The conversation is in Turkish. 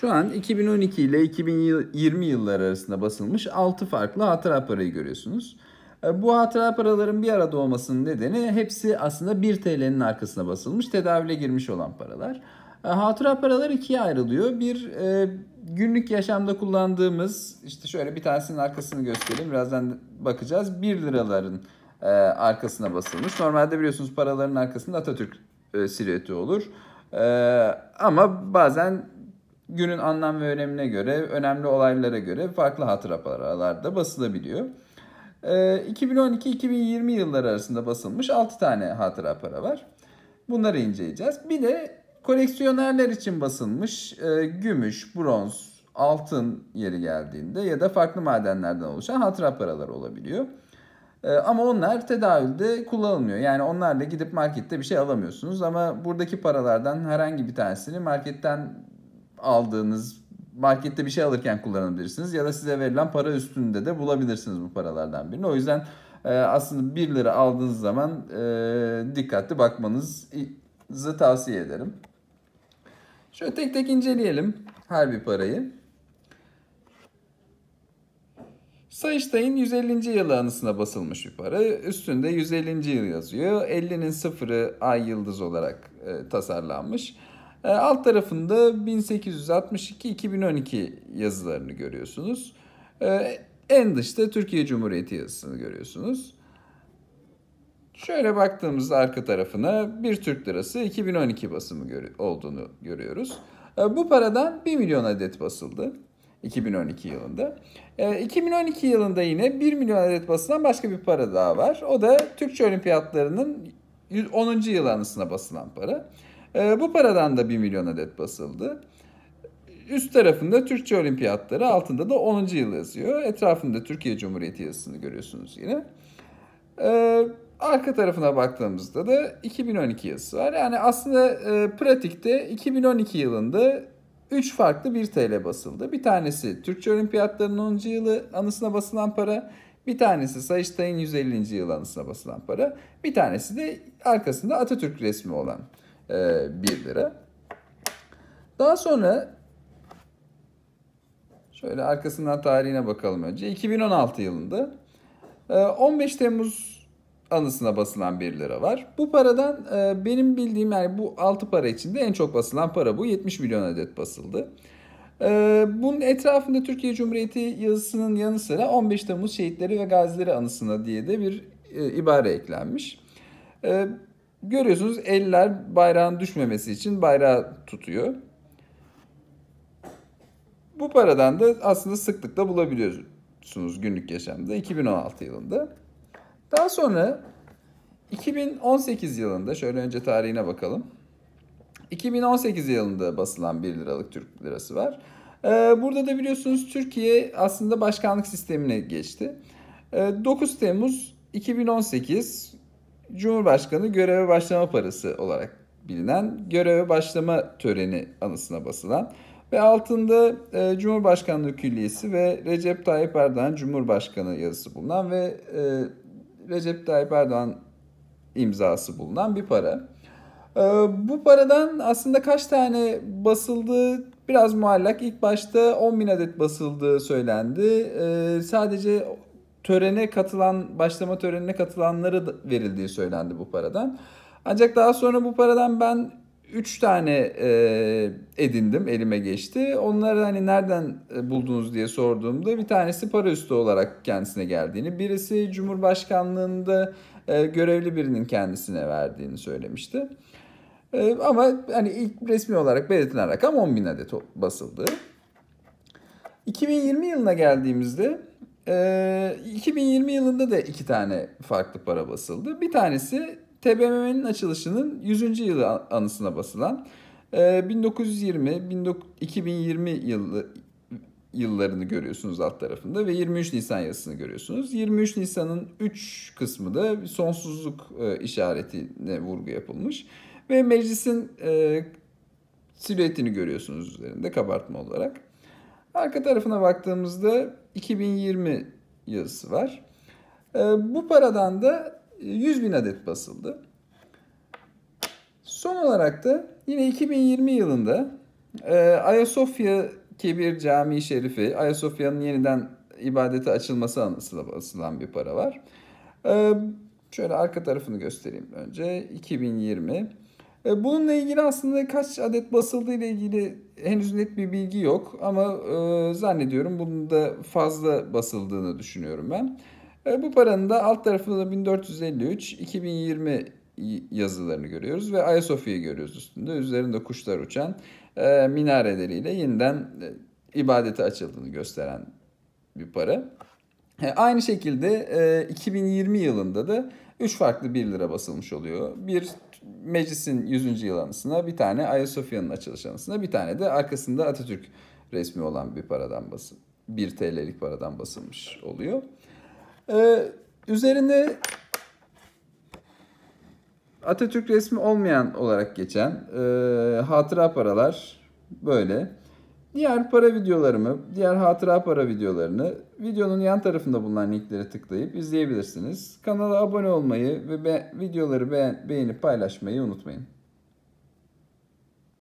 Şu an 2012 ile 2020 yılları arasında basılmış 6 farklı hatıra parayı görüyorsunuz. E, bu hatıra paraların bir arada olmasının nedeni hepsi aslında 1 TL'nin arkasına basılmış tedavüle girmiş olan paralar. E, hatıra paralar ikiye ayrılıyor. Bir e, günlük yaşamda kullandığımız işte şöyle bir tanesinin arkasını göstereyim. Birazdan bakacağız. 1 liraların e, arkasına basılmış. Normalde biliyorsunuz paraların arkasında Atatürk e, silüeti olur. E, ama bazen günün anlam ve önemine göre, önemli olaylara göre farklı hatıra paralarda basılabiliyor. 2012-2020 ee, yılları arasında basılmış 6 tane hatıra para var. Bunları inceleyeceğiz. Bir de koleksiyonerler için basılmış e, gümüş, bronz, altın yeri geldiğinde ya da farklı madenlerden oluşan hatıra paralar olabiliyor. E, ama onlar tedavülde kullanılmıyor. Yani onlarla gidip markette bir şey alamıyorsunuz. Ama buradaki paralardan herhangi bir tanesini marketten aldığınız markette bir şey alırken kullanabilirsiniz ya da size verilen para üstünde de bulabilirsiniz bu paralardan birini. O yüzden e, aslında 1 lira aldığınız zaman e, dikkatli bakmanızı tavsiye ederim. Şöyle tek tek inceleyelim her bir parayı. Sayıştay'ın 150. yılı anısına basılmış bir para. Üstünde 150. yıl yazıyor. 50'nin sıfırı ay yıldız olarak e, tasarlanmış. E, alt tarafında 1862-2012 yazılarını görüyorsunuz. E, en dışta Türkiye Cumhuriyeti yazısını görüyorsunuz. Şöyle baktığımızda arka tarafına bir Türk lirası 2012 basımı olduğunu görüyoruz. E, bu paradan 1 milyon adet basıldı 2012 yılında. 2012 yılında yine 1 milyon adet basılan başka bir para daha var. O da Türkçe Olimpiyatlarının 10. yıl anısına basılan para. E, bu paradan da 1 milyon adet basıldı. Üst tarafında Türkçe Olimpiyatları, altında da 10. yıl yazıyor. Etrafında Türkiye Cumhuriyeti yazısını görüyorsunuz yine. Ee, arka tarafına baktığımızda da 2012 yazısı var. Yani aslında e, pratikte 2012 yılında 3 farklı 1 TL basıldı. Bir tanesi Türkçe Olimpiyatlarının 10. yılı anısına basılan para. Bir tanesi Sayıştay'ın 150. yıl anısına basılan para. Bir tanesi de arkasında Atatürk resmi olan. 1 ee, lira. Daha sonra şöyle arkasından tarihine bakalım önce. 2016 yılında 15 e, Temmuz anısına basılan 1 lira var. Bu paradan e, benim bildiğim yani bu 6 para içinde en çok basılan para bu. 70 milyon adet basıldı. E, bunun etrafında Türkiye Cumhuriyeti yazısının yanı sıra 15 Temmuz şehitleri ve gazileri anısına diye de bir ibare eklenmiş. Görüyorsunuz eller bayrağın düşmemesi için bayrağı tutuyor. Bu paradan da aslında sıklıkla bulabiliyorsunuz günlük yaşamda 2016 yılında. Daha sonra 2018 yılında şöyle önce tarihine bakalım. 2018 yılında basılan 1 liralık Türk lirası var. Ee, burada da biliyorsunuz Türkiye aslında başkanlık sistemine geçti. 9 ee, Temmuz 2018 Cumhurbaşkanı göreve başlama parası olarak bilinen göreve başlama töreni anısına basılan ve altında e, Cumhurbaşkanlığı Külliyesi ve Recep Tayyip Erdoğan Cumhurbaşkanı yazısı bulunan ve e, Recep Tayyip Erdoğan imzası bulunan bir para. E, bu paradan aslında kaç tane basıldığı biraz muallak. İlk başta 10 bin adet basıldığı söylendi. E, sadece törene katılan, başlama törenine katılanlara verildiği söylendi bu paradan. Ancak daha sonra bu paradan ben 3 tane e, edindim elime geçti. Onları hani nereden e, buldunuz diye sorduğumda bir tanesi para üstü olarak kendisine geldiğini, birisi Cumhurbaşkanlığında e, görevli birinin kendisine verdiğini söylemişti. E, ama hani ilk resmi olarak belirtilen rakam 10 bin adet basıldı. 2020 yılına geldiğimizde 2020 ee, yılında da iki tane farklı para basıldı. Bir tanesi TBMM'nin açılışının 100. yılı anısına basılan 1920 ee, 2020 yılı yıllarını görüyorsunuz alt tarafında ve 23 Nisan yazısını görüyorsunuz. 23 Nisan'ın 3 kısmı da sonsuzluk e, işaretine vurgu yapılmış ve meclisin e, silüetini görüyorsunuz üzerinde kabartma olarak. Arka tarafına baktığımızda 2020 yazısı var. Ee, bu paradan da 100 e, bin adet basıldı. Son olarak da yine 2020 yılında e, Ayasofya Kebir Camii Şerifi, Ayasofya'nın yeniden ibadete açılması anısıyla basılan bir para var. Ee, şöyle arka tarafını göstereyim önce. 2020 e, bununla ilgili aslında kaç adet basıldığı ile ilgili henüz net bir bilgi yok ama e, zannediyorum bunun da fazla basıldığını düşünüyorum ben. E, bu paranın da alt tarafında 1453 2020 yazılarını görüyoruz ve Ayasofya'yı görüyoruz üstünde. Üzerinde kuşlar uçan minareleriyle yeniden e, ibadete açıldığını gösteren bir para. aynı şekilde 2020 yılında da 3 farklı 1 lira basılmış oluyor. Bir meclisin 100. yıl anısına, bir tane Ayasofya'nın açılış anısına, bir tane de arkasında Atatürk resmi olan bir paradan basın. 1 TL'lik paradan basılmış oluyor. Ee, üzerinde Atatürk resmi olmayan olarak geçen e, hatıra paralar böyle. Diğer para videolarımı, diğer hatıra para videolarını videonun yan tarafında bulunan linklere tıklayıp izleyebilirsiniz. Kanala abone olmayı ve be videoları beğen beğenip paylaşmayı unutmayın.